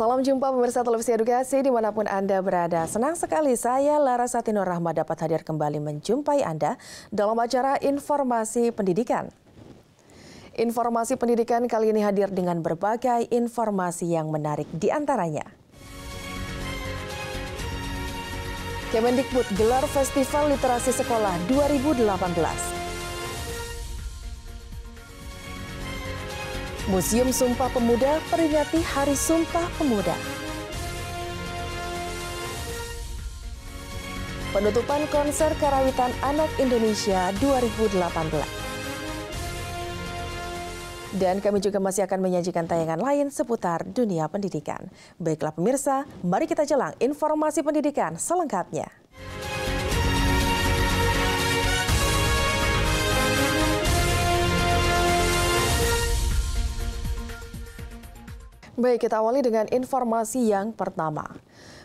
Salam jumpa pemirsa Televisi Edukasi dimanapun Anda berada. Senang sekali saya Lara Satino Rahma dapat hadir kembali menjumpai Anda dalam acara Informasi Pendidikan. Informasi pendidikan kali ini hadir dengan berbagai informasi yang menarik diantaranya. Kemendikbud gelar Festival Literasi Sekolah 2018. Museum Sumpah Pemuda peringati Hari Sumpah Pemuda. Penutupan konser Karawitan Anak Indonesia 2018. Dan kami juga masih akan menyajikan tayangan lain seputar dunia pendidikan. Baiklah pemirsa, mari kita jelang informasi pendidikan selengkapnya. Baik, kita awali dengan informasi yang pertama.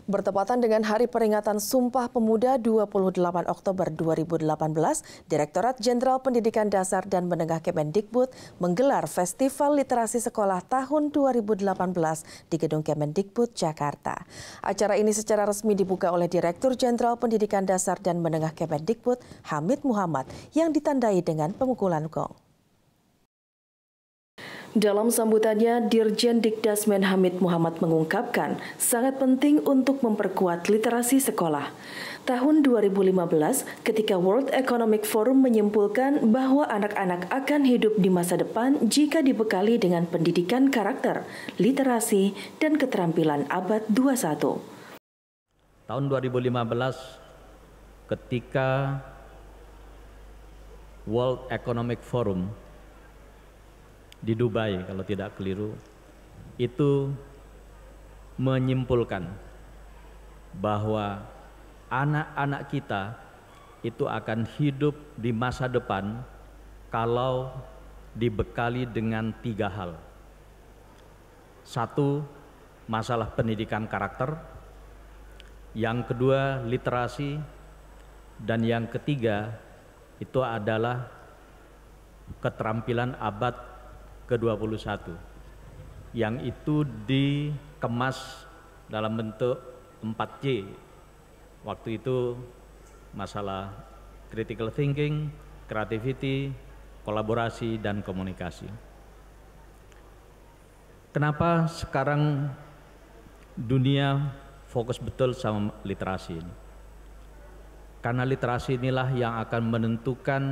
Bertepatan dengan Hari Peringatan Sumpah Pemuda 28 Oktober 2018, Direktorat Jenderal Pendidikan Dasar dan Menengah Kemendikbud menggelar Festival Literasi Sekolah tahun 2018 di Gedung Kemendikbud, Jakarta. Acara ini secara resmi dibuka oleh Direktur Jenderal Pendidikan Dasar dan Menengah Kemendikbud, Hamid Muhammad, yang ditandai dengan pemukulan gong. Dalam sambutannya, Dirjen Dikdasmen Hamid Muhammad mengungkapkan sangat penting untuk memperkuat literasi sekolah. Tahun 2015, ketika World Economic Forum menyimpulkan bahwa anak-anak akan hidup di masa depan jika dibekali dengan pendidikan karakter, literasi, dan keterampilan abad 21. Tahun 2015, ketika World Economic Forum di Dubai kalau tidak keliru itu menyimpulkan bahwa anak-anak kita itu akan hidup di masa depan kalau dibekali dengan tiga hal. Satu, masalah pendidikan karakter. Yang kedua, literasi. Dan yang ketiga, itu adalah keterampilan abad ke-21 yang itu dikemas dalam bentuk 4C. Waktu itu masalah critical thinking, creativity, kolaborasi dan komunikasi. Kenapa sekarang dunia fokus betul sama literasi ini? Karena literasi inilah yang akan menentukan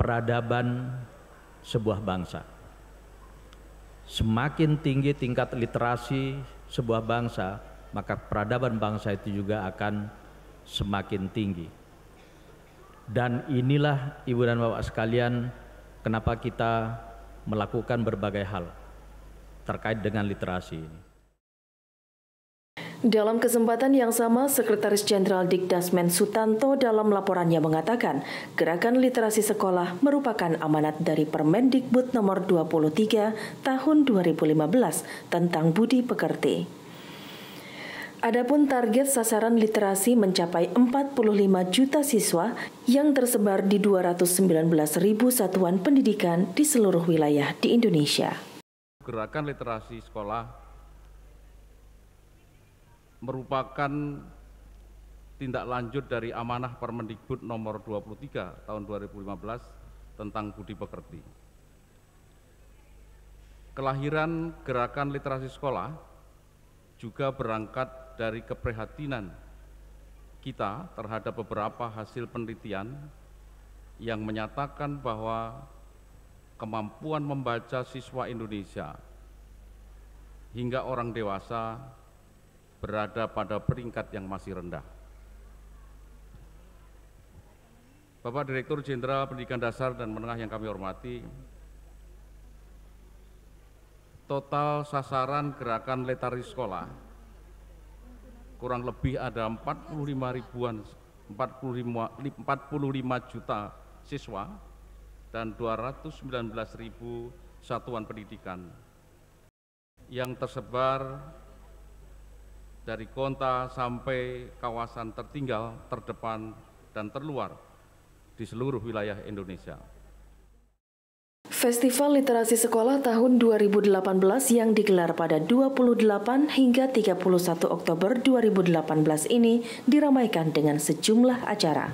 peradaban sebuah bangsa. Semakin tinggi tingkat literasi sebuah bangsa, maka peradaban bangsa itu juga akan semakin tinggi. Dan inilah ibu dan bapak sekalian kenapa kita melakukan berbagai hal terkait dengan literasi ini. Dalam kesempatan yang sama, Sekretaris Jenderal Dikdasmen Sutanto dalam laporannya mengatakan, gerakan literasi sekolah merupakan amanat dari Permendikbud nomor 23 tahun 2015 tentang budi pekerti. Adapun target sasaran literasi mencapai 45 juta siswa yang tersebar di 219 ribu satuan pendidikan di seluruh wilayah di Indonesia. Gerakan literasi sekolah merupakan tindak lanjut dari amanah Permendikbud nomor 23 tahun 2015 tentang budi pekerti. Kelahiran gerakan literasi sekolah juga berangkat dari keprihatinan kita terhadap beberapa hasil penelitian yang menyatakan bahwa kemampuan membaca siswa Indonesia hingga orang dewasa berada pada peringkat yang masih rendah. Bapak Direktur Jenderal Pendidikan Dasar dan Menengah yang kami hormati, total sasaran gerakan letari sekolah kurang lebih ada 45 ribuan 45, 45 juta siswa dan 219 ribu satuan pendidikan yang tersebar dari kota sampai kawasan tertinggal, terdepan, dan terluar di seluruh wilayah Indonesia. Festival Literasi Sekolah tahun 2018 yang digelar pada 28 hingga 31 Oktober 2018 ini diramaikan dengan sejumlah acara.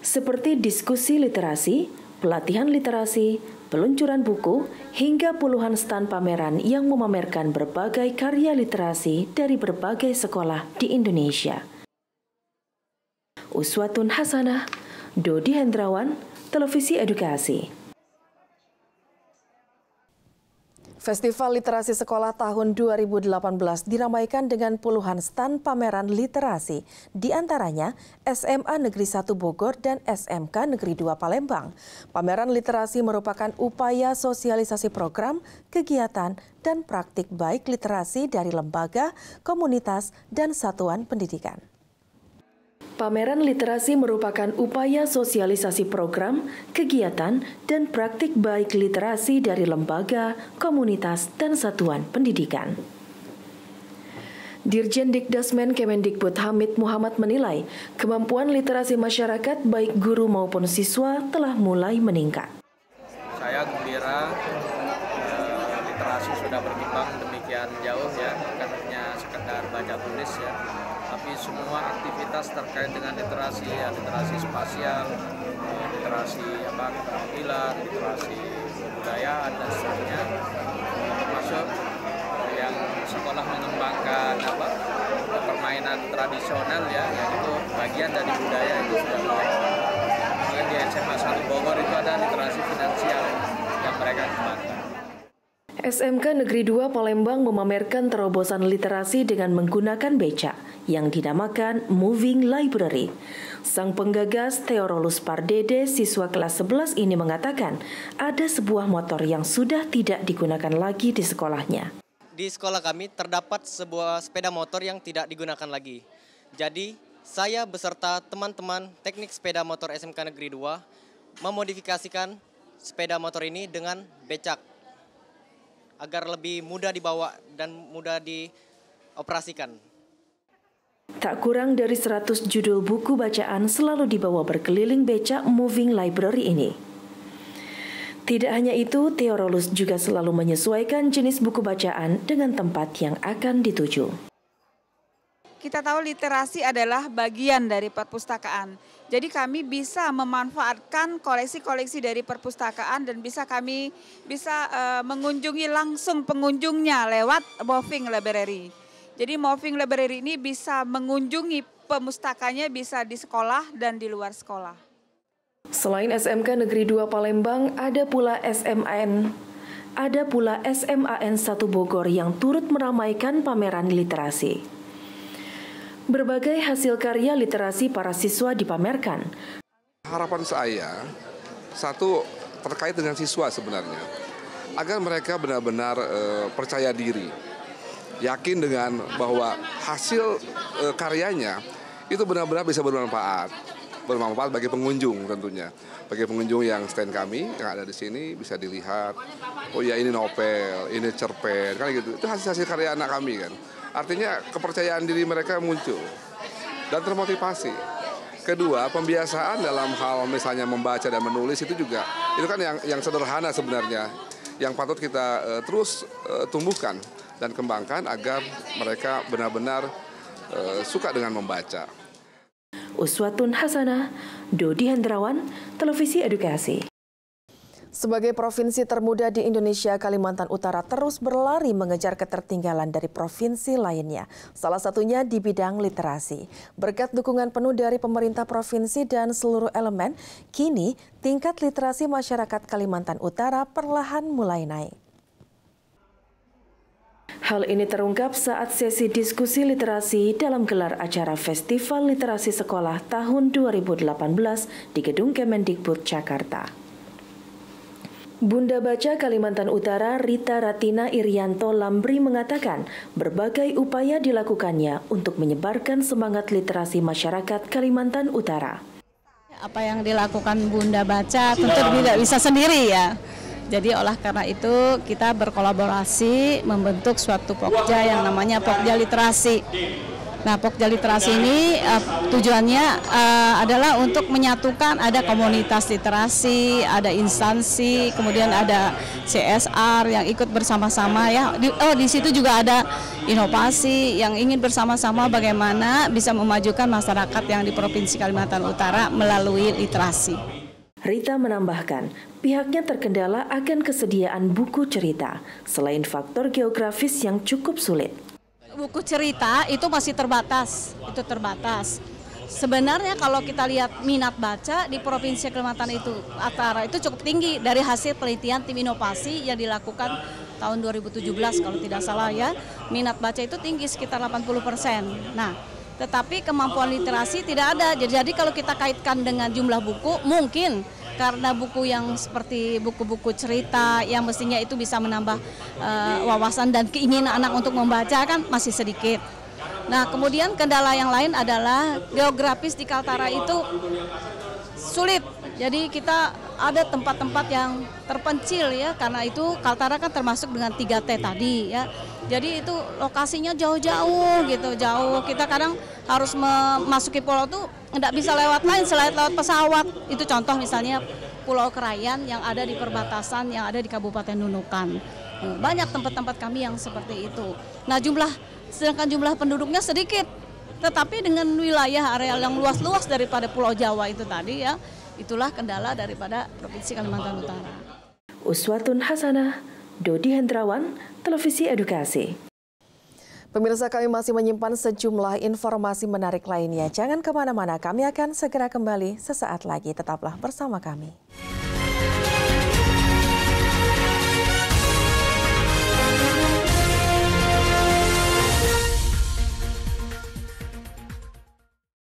Seperti diskusi literasi, pelatihan literasi, peluncuran buku, hingga puluhan stan pameran yang memamerkan berbagai karya literasi dari berbagai sekolah di Indonesia. Uswatun Hasanah, Dodi Hendrawan, Televisi Edukasi. Festival Literasi Sekolah tahun 2018 diramaikan dengan puluhan stan pameran literasi, di antaranya SMA Negeri 1 Bogor dan SMK Negeri 2 Palembang. Pameran literasi merupakan upaya sosialisasi program, kegiatan, dan praktik baik literasi dari lembaga, komunitas, dan satuan pendidikan. Pameran literasi merupakan upaya sosialisasi program, kegiatan, dan praktik baik literasi dari lembaga, komunitas, dan satuan pendidikan. Dirjen Dikdasmen Kemendikbud Hamid Muhammad menilai, kemampuan literasi masyarakat baik guru maupun siswa telah mulai meningkat. Saya gembira eh, literasi sudah berkembang demikian jauh ya, bukan hanya sekedar baca tulis ya, bagi semua aktivitas terkait dengan literasi, ya, literasi spasial, literasi apa, keterampilan, literasi budaya, dan seterusnya, termasuk yang sekolah mengembangkan apa permainan tradisional ya, yaitu bagian dari budaya itu sudah mulai. Mungkin di SMA 1 Bogor itu ada literasi finansial yang mereka kembangkan. SMK Negeri 2 Palembang memamerkan terobosan literasi dengan menggunakan beca yang dinamakan Moving Library. Sang penggagas Theorolus Pardede, siswa kelas 11 ini mengatakan ada sebuah motor yang sudah tidak digunakan lagi di sekolahnya. Di sekolah kami terdapat sebuah sepeda motor yang tidak digunakan lagi. Jadi saya beserta teman-teman teknik sepeda motor SMK Negeri 2 memodifikasikan sepeda motor ini dengan becak agar lebih mudah dibawa dan mudah dioperasikan. Tak kurang dari 100 judul buku bacaan selalu dibawa berkeliling becak moving library ini. Tidak hanya itu, Theorolus juga selalu menyesuaikan jenis buku bacaan dengan tempat yang akan dituju. Kita tahu literasi adalah bagian dari perpustakaan jadi kami bisa memanfaatkan koleksi-koleksi dari perpustakaan dan bisa kami bisa uh, mengunjungi langsung pengunjungnya lewat Moving Library. Jadi Moving Library ini bisa mengunjungi pemustakanya bisa di sekolah dan di luar sekolah. Selain SMK Negeri 2 Palembang, ada pula SMAN, Ada pula SMAN 1 Bogor yang turut meramaikan pameran literasi. Berbagai hasil karya literasi para siswa dipamerkan. Harapan saya, satu terkait dengan siswa sebenarnya, agar mereka benar-benar e, percaya diri, yakin dengan bahwa hasil e, karyanya itu benar-benar bisa bermanfaat, bermanfaat bagi pengunjung tentunya, bagi pengunjung yang stand kami yang ada di sini bisa dilihat, oh ya ini novel, ini cerpen, kan gitu, itu hasil hasil karya anak kami kan. Artinya kepercayaan diri mereka muncul dan termotivasi. Kedua, pembiasaan dalam hal misalnya membaca dan menulis itu juga itu kan yang yang sederhana sebenarnya yang patut kita uh, terus uh, tumbuhkan dan kembangkan agar mereka benar-benar uh, suka dengan membaca. Uswatun Hasanah, Dodi Hendrawan, Televisi Edukasi. Sebagai provinsi termuda di Indonesia, Kalimantan Utara terus berlari mengejar ketertinggalan dari provinsi lainnya, salah satunya di bidang literasi. Berkat dukungan penuh dari pemerintah provinsi dan seluruh elemen, kini tingkat literasi masyarakat Kalimantan Utara perlahan mulai naik. Hal ini terungkap saat sesi diskusi literasi dalam gelar acara Festival Literasi Sekolah tahun 2018 di Gedung Kemendikbud, Jakarta. Bunda Baca Kalimantan Utara Rita Ratina Irianto Lambri mengatakan berbagai upaya dilakukannya untuk menyebarkan semangat literasi masyarakat Kalimantan Utara. Apa yang dilakukan Bunda Baca tentu tidak bisa sendiri ya. Jadi olah karena itu kita berkolaborasi membentuk suatu pokja yang namanya pokja literasi. Nah, Pokja Literasi ini uh, tujuannya uh, adalah untuk menyatukan ada komunitas literasi, ada instansi, kemudian ada CSR yang ikut bersama-sama ya. Di, oh, di situ juga ada inovasi yang ingin bersama-sama bagaimana bisa memajukan masyarakat yang di Provinsi Kalimantan Utara melalui literasi. Rita menambahkan, pihaknya terkendala akan kesediaan buku cerita, selain faktor geografis yang cukup sulit buku cerita itu masih terbatas, itu terbatas. Sebenarnya kalau kita lihat minat baca di Provinsi Kalimantan itu Utara itu cukup tinggi dari hasil penelitian tim inovasi yang dilakukan tahun 2017 kalau tidak salah ya. Minat baca itu tinggi sekitar 80 persen. Nah, tetapi kemampuan literasi tidak ada. jadi kalau kita kaitkan dengan jumlah buku, mungkin karena buku yang seperti buku-buku cerita yang mestinya itu bisa menambah uh, wawasan dan keinginan anak untuk membaca kan masih sedikit. Nah, kemudian kendala yang lain adalah geografis di Kaltara itu sulit. Jadi kita ada tempat-tempat yang terpencil ya karena itu Kaltara kan termasuk dengan 3T tadi ya. Jadi itu lokasinya jauh-jauh gitu, jauh. Kita kadang harus memasuki pulau itu nggak bisa lewat lain selain lewat pesawat. Itu contoh misalnya Pulau Kerayan yang ada di perbatasan yang ada di Kabupaten Nunukan. Hmm, banyak tempat-tempat kami yang seperti itu. Nah jumlah, sedangkan jumlah penduduknya sedikit. Tetapi dengan wilayah areal yang luas-luas daripada Pulau Jawa itu tadi ya, Itulah kendala daripada Provinsi Kalimantan Utara. Uswatun Hasanah, Dodi Hendrawan, Televisi Edukasi. Pemirsa kami masih menyimpan sejumlah informasi menarik lainnya. Jangan kemana-mana, kami akan segera kembali sesaat lagi. Tetaplah bersama kami.